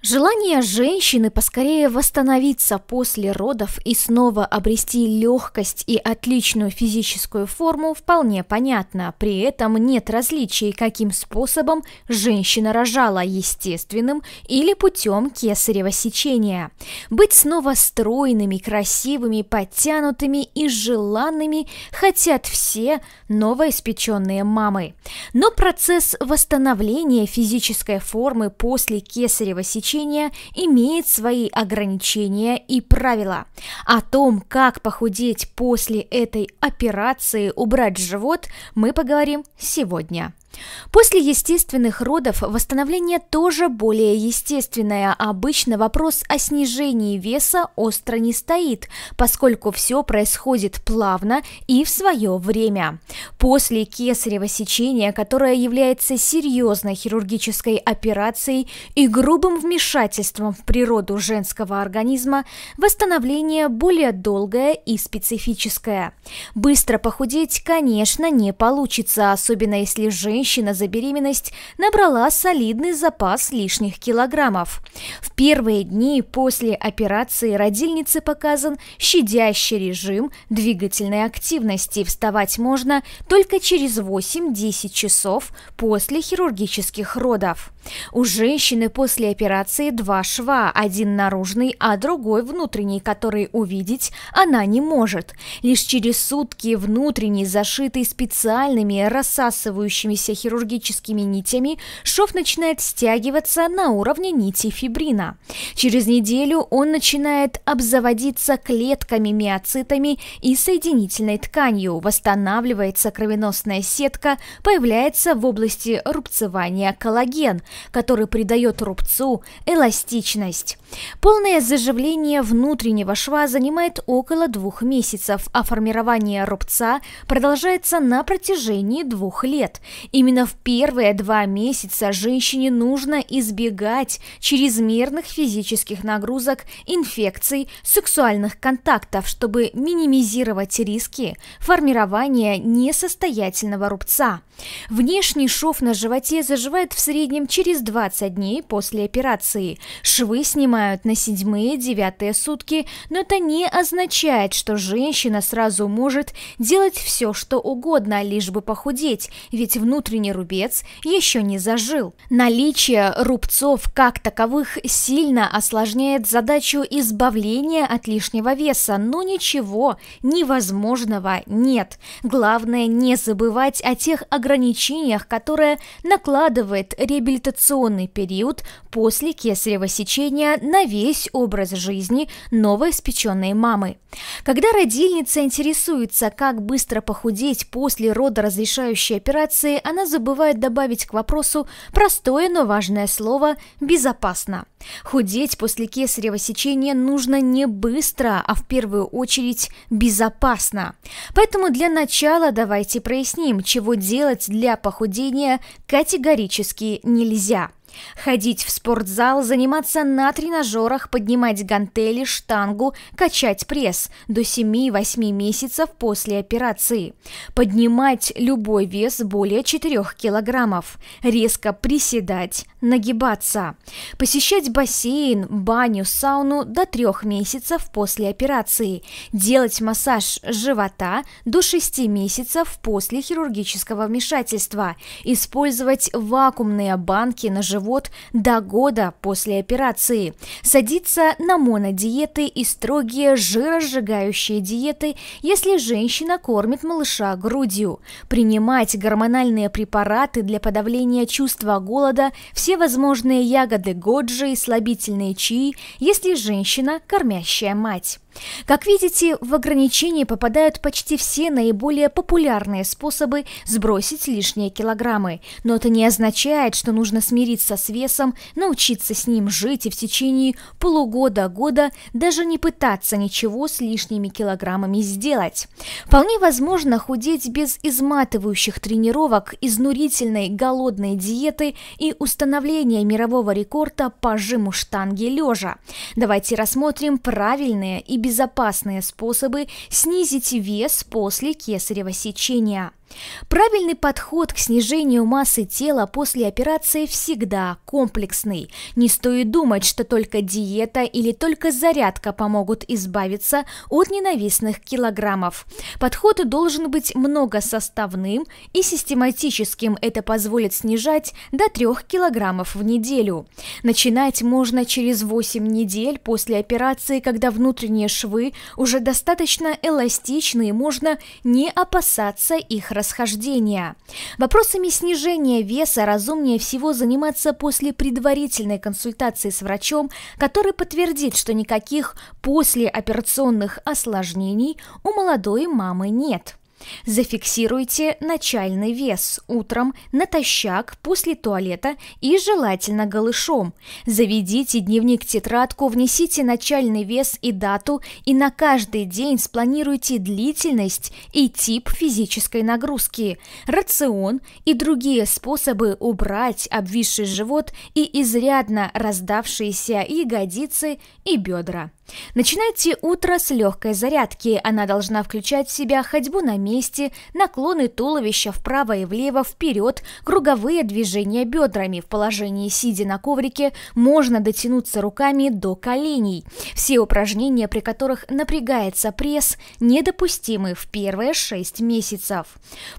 Желание женщины поскорее восстановиться после родов и снова обрести легкость и отличную физическую форму вполне понятно. При этом нет различий, каким способом женщина рожала – естественным или путем кесарево сечения. Быть снова стройными, красивыми, подтянутыми и желанными хотят все новоиспеченные мамы. Но процесс восстановления физической формы после кесарево сечения обучения имеет свои ограничения и правила. О том, как похудеть после этой операции убрать живот, мы поговорим сегодня. После естественных родов восстановление тоже более естественное. Обычно вопрос о снижении веса остро не стоит, поскольку все происходит плавно и в свое время. После кесарево сечения, которое является серьезной хирургической операцией и грубым вмешательством в природу женского организма, восстановление более долгое и специфическое. Быстро похудеть, конечно, не получится, особенно если женщина женщина за беременность набрала солидный запас лишних килограммов. В первые дни после операции родильницы показан щадящий режим двигательной активности. Вставать можно только через 8-10 часов после хирургических родов. У женщины после операции два шва, один наружный, а другой внутренний, который увидеть она не может. Лишь через сутки внутренний, зашитый специальными рассасывающимися связавшихся хирургическими нитями, шов начинает стягиваться на уровне нити фибрина. Через неделю он начинает обзаводиться клетками, миоцитами и соединительной тканью, восстанавливается кровеносная сетка, появляется в области рубцевания коллаген, который придает рубцу эластичность. Полное заживление внутреннего шва занимает около двух месяцев, а формирование рубца продолжается на протяжении двух лет, Именно в первые два месяца женщине нужно избегать чрезмерных физических нагрузок, инфекций, сексуальных контактов, чтобы минимизировать риски формирования несостоятельного рубца. Внешний шов на животе заживает в среднем через 20 дней после операции. Швы снимают на 7-9 сутки, но это не означает, что женщина сразу может делать все, что угодно, лишь бы похудеть, ведь внутренний внутренний рубец еще не зажил. Наличие рубцов как таковых сильно осложняет задачу избавления от лишнего веса, но ничего невозможного нет. Главное не забывать о тех ограничениях, которые накладывает реабилитационный период после кесарево сечения на весь образ жизни новоиспеченной мамы. Когда родильница интересуется, как быстро похудеть после родоразрешающей операции, она забывает добавить к вопросу простое, но важное слово «безопасно». Худеть после кесарево сечения нужно не быстро, а в первую очередь безопасно. Поэтому для начала давайте проясним, чего делать для похудения категорически нельзя – Ходить в спортзал, заниматься на тренажерах, поднимать гантели, штангу, качать пресс до 7-8 месяцев после операции. Поднимать любой вес более 4 килограммов. Резко приседать, нагибаться. Посещать бассейн, баню, сауну до 3 месяцев после операции. Делать массаж живота до 6 месяцев после хирургического вмешательства. Использовать вакуумные банки на живот живот до года после операции, садиться на монодиеты и строгие жиросжигающие диеты, если женщина кормит малыша грудью, принимать гормональные препараты для подавления чувства голода, всевозможные ягоды годжи и слабительные чаи, если женщина кормящая мать. Как видите, в ограничение попадают почти все наиболее популярные способы сбросить лишние килограммы, но это не означает, что нужно смириться с весом, научиться с ним жить и в течение полугода-года даже не пытаться ничего с лишними килограммами сделать. Вполне возможно худеть без изматывающих тренировок, изнурительной голодной диеты и установления мирового рекорда по жиму штанги лежа. Давайте рассмотрим правильные и и безопасные способы снизить вес после кесарево сечения. Правильный подход к снижению массы тела после операции всегда комплексный. Не стоит думать, что только диета или только зарядка помогут избавиться от ненавистных килограммов. Подход должен быть многосоставным и систематическим. Это позволит снижать до 3 килограммов в неделю. Начинать можно через 8 недель после операции, когда внутренние швы уже достаточно эластичны и можно не опасаться их расхождения. Вопросами снижения веса разумнее всего заниматься после предварительной консультации с врачом, который подтвердит, что никаких послеоперационных осложнений у молодой мамы нет. Зафиксируйте начальный вес утром, натощак, после туалета и желательно голышом. Заведите дневник-тетрадку, внесите начальный вес и дату и на каждый день спланируйте длительность и тип физической нагрузки, рацион и другие способы убрать обвисший живот и изрядно раздавшиеся ягодицы и бедра. Начинайте утро с легкой зарядки. Она должна включать в себя ходьбу на месте, наклоны туловища вправо и влево, вперед, круговые движения бедрами. В положении сидя на коврике можно дотянуться руками до коленей. Все упражнения, при которых напрягается пресс, недопустимы в первые 6 месяцев.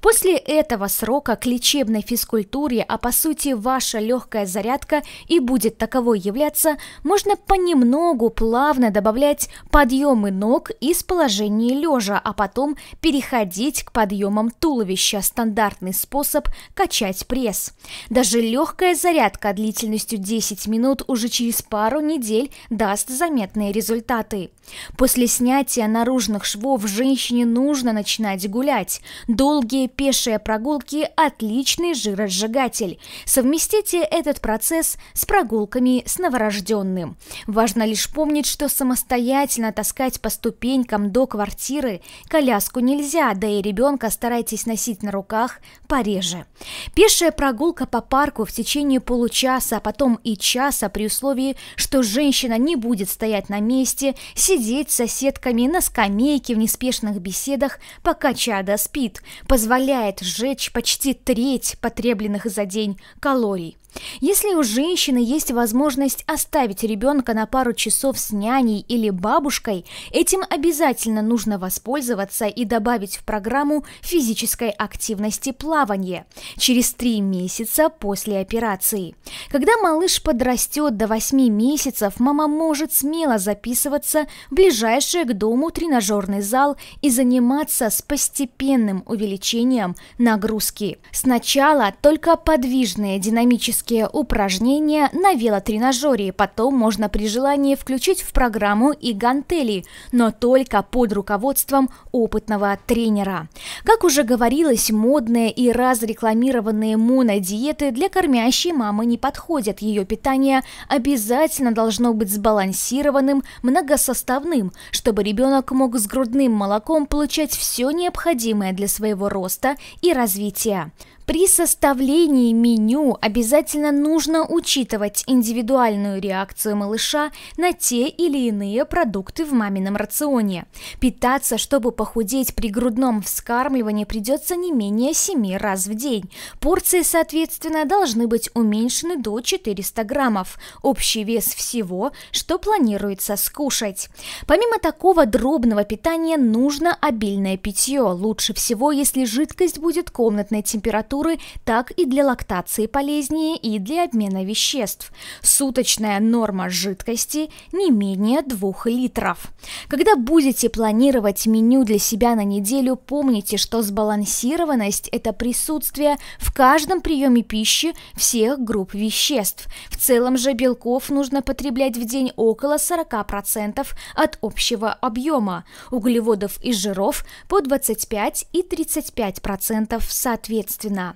После этого срока к лечебной физкультуре, а по сути ваша легкая зарядка и будет таковой являться, можно понемногу плавно добавлять подъемы ног из положения лежа, а потом переходить к подъемам туловища – стандартный способ качать пресс. Даже легкая зарядка длительностью 10 минут уже через пару недель даст заметные результаты. После снятия наружных швов женщине нужно начинать гулять. Долгие пешие прогулки – отличный жиросжигатель. Совместите этот процесс с прогулками с новорожденным. Важно лишь помнить, что самостоятельно самостоятельно таскать по ступенькам до квартиры коляску нельзя, да и ребенка старайтесь носить на руках пореже. Пешая прогулка по парку в течение получаса, а потом и часа при условии, что женщина не будет стоять на месте, сидеть с соседками на скамейке в неспешных беседах, пока чада спит, позволяет сжечь почти треть потребленных за день калорий. Если у женщины есть возможность оставить ребенка на пару часов с няней или бабушкой, этим обязательно нужно воспользоваться и добавить в программу физической активности плавание через три месяца после операции. Когда малыш подрастет до 8 месяцев, мама может смело записываться в ближайший к дому тренажерный зал и заниматься с постепенным увеличением нагрузки. Сначала только подвижные динамические физические упражнения на велотренажере. Потом можно при желании включить в программу и гантели, но только под руководством опытного тренера. Как уже говорилось, модные и разрекламированные монодиеты для кормящей мамы не подходят. Ее питание обязательно должно быть сбалансированным, многосоставным, чтобы ребенок мог с грудным молоком получать все необходимое для своего роста и развития. При составлении меню обязательно нужно учитывать индивидуальную реакцию малыша на те или иные продукты в мамином рационе. Питаться, чтобы похудеть при грудном вскармливании придется не менее 7 раз в день. Порции, соответственно, должны быть уменьшены до 400 граммов, общий вес всего, что планируется скушать. Помимо такого дробного питания нужно обильное питье, лучше всего, если жидкость будет комнатной температуры температуры, так и для лактации полезнее и для обмена веществ. Суточная норма жидкости не менее 2 литров. Когда будете планировать меню для себя на неделю, помните, что сбалансированность – это присутствие в каждом приеме пищи всех групп веществ. В целом же белков нужно потреблять в день около 40% от общего объема, углеводов и жиров по 25 и 35% соответственно.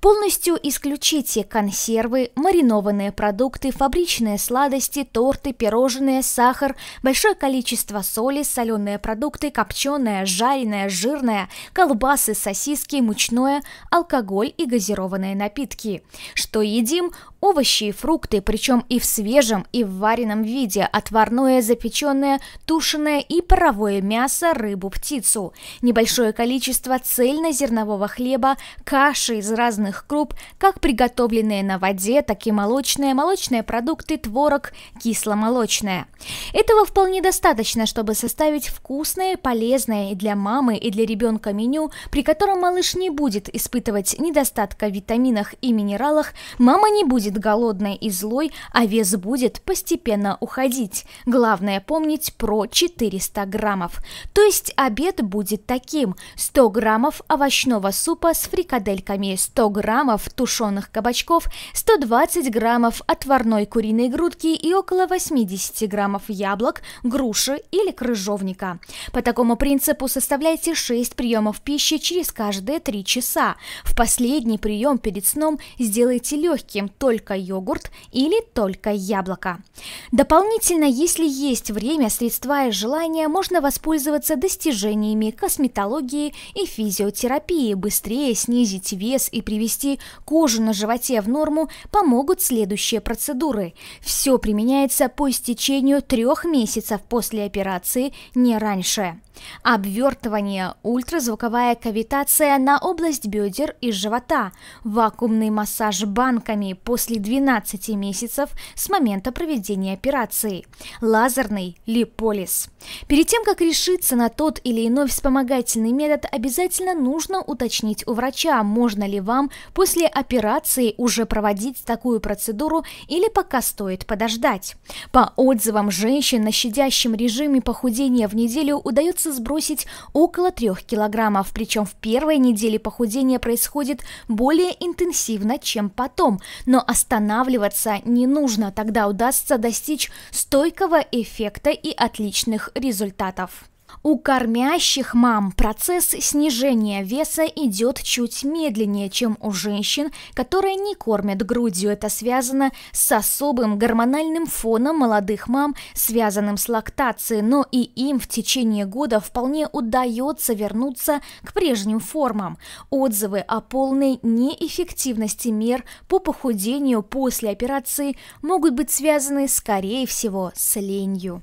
Полностью исключите консервы, маринованные продукты, фабричные сладости, торты, пирожные, сахар, большое количество соли, соленые продукты, копченое, жареное, жирное, колбасы, сосиски, мучное, алкоголь и газированные напитки. Что едим, Овощи и фрукты, причем и в свежем, и в вареном виде, отварное, запеченное, тушеное и паровое мясо, рыбу, птицу. Небольшое количество цельнозернового хлеба, каши из разных круп, как приготовленные на воде, так и молочные, молочные продукты, творог, кисломолочное. Этого вполне достаточно, чтобы составить вкусное, полезное и для мамы, и для ребенка меню, при котором малыш не будет испытывать недостатка в витаминах и минералах, мама не будет будет голодной и злой, а вес будет постепенно уходить. Главное помнить про 400 граммов. То есть обед будет таким. 100 граммов овощного супа с фрикадельками, 100 граммов тушеных кабачков, 120 граммов отварной куриной грудки и около 80 граммов яблок, груши или крыжовника. По такому принципу составляйте 6 приемов пищи через каждые 3 часа. В последний прием перед сном сделайте легким, только только йогурт или только яблоко. Дополнительно, если есть время, средства и желание, можно воспользоваться достижениями косметологии и физиотерапии, быстрее снизить вес и привести кожу на животе в норму помогут следующие процедуры. Все применяется по истечению трех месяцев после операции, не раньше. Обвертывание, ультразвуковая кавитация на область бедер и живота, вакуумный массаж банками после 12 месяцев с момента проведения операции, лазерный липолис. Перед тем, как решиться на тот или иной вспомогательный метод, обязательно нужно уточнить у врача, можно ли вам после операции уже проводить такую процедуру или пока стоит подождать. По отзывам женщин на щадящем режиме похудения в неделю удается удается сбросить около 3 килограммов, причем в первой неделе похудение происходит более интенсивно, чем потом, но останавливаться не нужно, тогда удастся достичь стойкого эффекта и отличных результатов. У кормящих мам процесс снижения веса идет чуть медленнее, чем у женщин, которые не кормят грудью. Это связано с особым гормональным фоном молодых мам, связанным с лактацией, но и им в течение года вполне удается вернуться к прежним формам. Отзывы о полной неэффективности мер по похудению после операции могут быть связаны, скорее всего, с ленью.